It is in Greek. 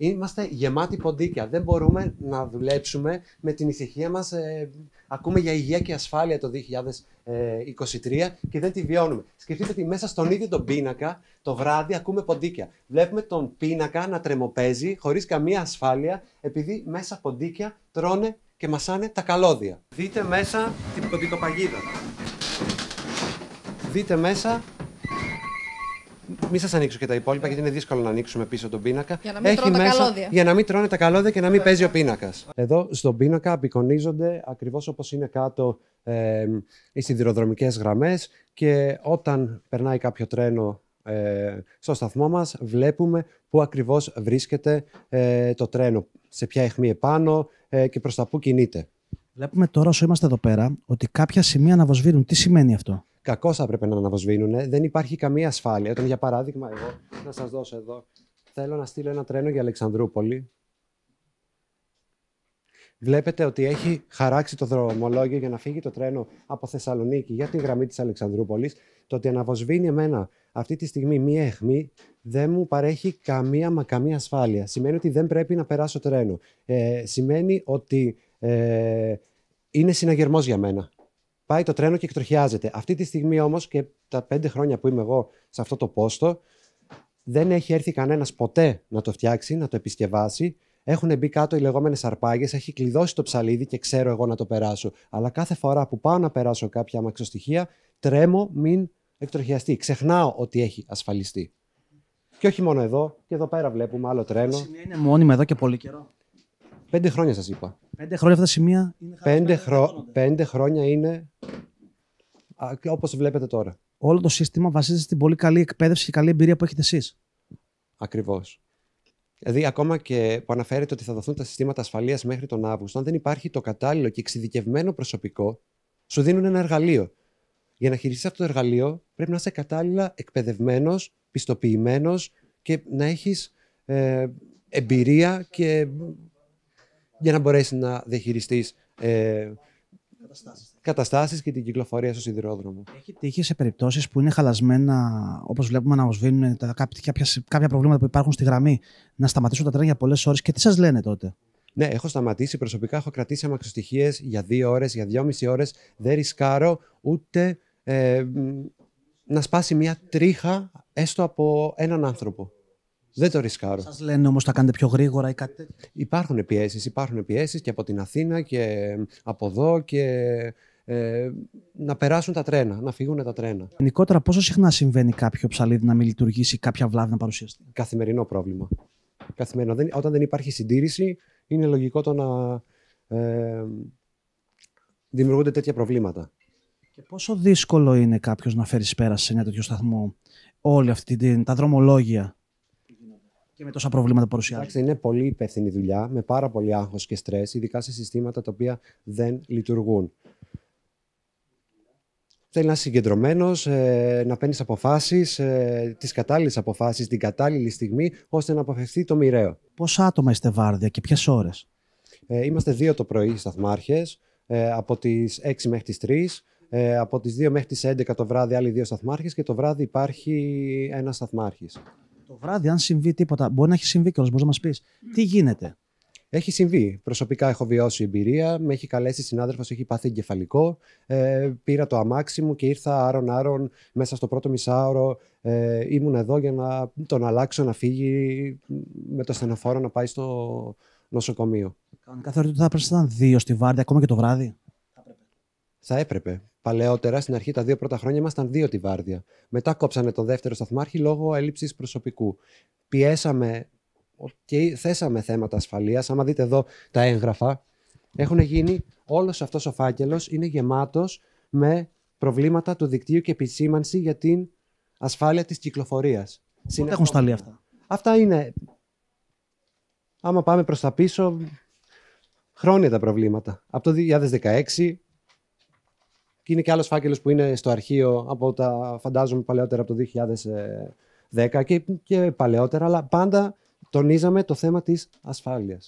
Είμαστε γεμάτοι ποντίκια. Δεν μπορούμε να δουλέψουμε με την ησυχία μας. Ε, ακούμε για υγεία και ασφάλεια το 2023 και δεν τη βιώνουμε. Σκεφτείτε ότι μέσα στον ίδιο τον πίνακα το βράδυ ακούμε ποντίκια. Βλέπουμε τον πίνακα να τρεμοπαίζει χωρίς καμία ασφάλεια, επειδή μέσα ποντίκια τρώνε και μασάνε τα καλώδια. Δείτε μέσα την ποντικοπαγίδα. Δείτε μέσα μην σας ανοίξω και τα υπόλοιπα, γιατί είναι δύσκολο να ανοίξουμε πίσω τον πίνακα. Για να μην Έχει μέσα τα καλώδια. Για να μην τρώνε τα καλώδια και να μην παίζει ο πίνακας. Εδώ στον πίνακα απεικονίζονται ακριβώς όπως είναι κάτω ε, οι σιδηροδρομικές γραμμές και όταν περνάει κάποιο τρένο ε, στο σταθμό μας, βλέπουμε πού ακριβώς βρίσκεται ε, το τρένο, σε ποια αιχμή επάνω ε, και προς τα πού κινείται. Βλέπουμε τώρα όσο είμαστε εδώ πέρα ότι κάποια σημεία αναβοσβήνουν. Τι σημαίνει αυτό? κακώς θα έπρεπε να αναβοσβήνουν. Δεν υπάρχει καμία ασφάλεια. Όταν, για παράδειγμα, εγώ να σας δώσω εδώ, θέλω να στείλω ένα τρένο για Αλεξανδρούπολη. Βλέπετε ότι έχει χαράξει το δρομολόγιο για να φύγει το τρένο από Θεσσαλονίκη για την γραμμή της Αλεξανδρούπολης. Το ότι αναβοσβήνει εμένα αυτή τη στιγμή μία αιχμή δεν μου παρέχει καμία μα καμία ασφάλεια. Σημαίνει ότι δεν πρέπει να περάσω τρένο. Ε, σημαίνει ότι ε, είναι συναγερμός για μένα πάει το τρένο και εκτροχιάζεται. Αυτή τη στιγμή όμως και τα πέντε χρόνια που είμαι εγώ σε αυτό το πόστο, δεν έχει έρθει κανένας ποτέ να το φτιάξει, να το επισκευάσει. Έχουν μπει κάτω οι λεγόμενες αρπάγες, έχει κλειδώσει το ψαλίδι και ξέρω εγώ να το περάσω. Αλλά κάθε φορά που πάω να περάσω κάποια αμαξοστοιχεία, τρέμω μην εκτροχιαστεί. Ξεχνάω ότι έχει ασφαλιστεί. Και όχι μόνο εδώ, και εδώ πέρα βλέπουμε άλλο τρένο. σημεία είναι μόνιμα εδώ και πολύ καιρό. Πέντε χρόνια σας είπα. Πέντε χρόνια αυτά σημεία είναι χρό... πέντε χρόνια είναι όπως βλέπετε τώρα. Όλο το σύστημα βασίζεται στην πολύ καλή εκπαίδευση και καλή εμπειρία που έχετε εσείς. Ακριβώς. Δηλαδή, ακόμα και που αναφέρεται ότι θα δοθούν τα συστήματα ασφαλείας μέχρι τον Αύγουστο, αν δεν υπάρχει το κατάλληλο και εξειδικευμένο προσωπικό, σου δίνουν ένα εργαλείο. Για να χειριστείς αυτό το εργαλείο, πρέπει να είσαι κατάλληλα εκπαιδευμένος, πιστοποιημένος και να έχεις ε, εμπειρία και για να μπορέσεις να διαχειριστείς ε, Καταστάσεις. Καταστάσεις και την κυκλοφορία στο σιδηρόδρομο. Έχει τύχει σε περιπτώσεις που είναι χαλασμένα, όπως βλέπουμε να οσβήνουν τα, κάποια, προβλήματα που υπάρχουν στη γραμμή, να σταματήσουν τα τρένα για πολλές ώρες και τι σας λένε τότε. Ναι, έχω σταματήσει. Προσωπικά έχω κρατήσει αμαξοστοιχίε για δύο ώρες, για δυόμιση ώρες. Δεν ρισκάρω ούτε ε, να σπάσει μια τρίχα έστω από έναν άνθρωπο. Δεν το ρισκάρω. Σας λένε όμως τα κάνετε πιο γρήγορα ή κάτι τέτοιο. Υπάρχουν πιέσεις. Υπάρχουν πιέσεις και από την Αθήνα και από εδώ και ε, να περάσουν τα τρένα, να φύγουν τα τρένα. Γενικότερα, πόσο συχνά συμβαίνει κάποιο ψαλίδι να μην λειτουργήσει, κάποια βλάβη να παρουσιαστεί. Καθημερινό πρόβλημα. Καθημερινό. Δεν, όταν δεν υπάρχει συντήρηση, είναι λογικό το να ε, δημιουργούνται τέτοια προβλήματα. Και πόσο δύσκολο είναι κάποιος να φέρει πέρα σε ένα τέτοιο σταθμό όλη αυτή την, τα δρομολόγια και με τόσα προβλήματα που παρουσιάζει. είναι πολύ υπεύθυνη δουλειά, με πάρα πολύ άγχος και στρες, ειδικά σε συστήματα τα οποία δεν λειτουργούν. Θέλει να είσαι συγκεντρωμένος, ε, να παίρνεις αποφάσεις, ε, τις κατάλληλες αποφάσεις, την κατάλληλη στιγμή, ώστε να αποφευθεί το μοιραίο. Πόσα άτομα είστε βάρδια και ποιες ώρες. Ε, είμαστε δύο το πρωί σταθμάρχε, από ε, τι 6 μέχρι τις 3. από τις 2 μέχρι τις 11 το βράδυ άλλοι δύο σταθμάρχες και το βράδυ υπάρχει ένας σταθμάρχης. Το βράδυ, αν συμβεί τίποτα, μπορεί να έχει συμβεί κιόλας, μπορείς να μας πεις τι γίνεται. Έχει συμβεί. Προσωπικά έχω βιώσει εμπειρία. Με έχει καλέσει συνάδελφος, έχει πάθει εγκεφαλικό. Ε, πήρα το αμάξι μου και ήρθα άρον-άρον μέσα στο πρώτο μισάωρο. Ε, ήμουν εδώ για να τον αλλάξω να φύγει με το στενοφόρο να πάει στο νοσοκομείο. Κανονικά θεωρείτε θα έπρεπε να ήταν δύο στη βάρδια ακόμα και το βράδυ. Θα έπρεπε. Παλαιότερα, στην αρχή, τα δύο πρώτα χρόνια ήμασταν δύο τη βάρδια. Μετά κόψανε τον δεύτερο σταθμάρχη λόγω έλλειψης προσωπικού. Πιέσαμε και θέσαμε θέματα ασφαλείας. Άμα δείτε εδώ τα έγγραφα, έχουν γίνει όλος αυτός ο φάκελος είναι γεμάτος με προβλήματα του δικτύου και επισήμανση για την ασφάλεια της κυκλοφορίας. Πότε έχουν σταλεί αυτά. Αυτά είναι. Άμα πάμε προς τα πίσω, χρόνια τα προβλήματα. Από το 2016 και είναι και άλλος φάκελος που είναι στο αρχείο από τα φαντάζομαι παλαιότερα από το 2010 και, και παλαιότερα. Αλλά πάντα τονίζαμε το θέμα της ασφάλειας.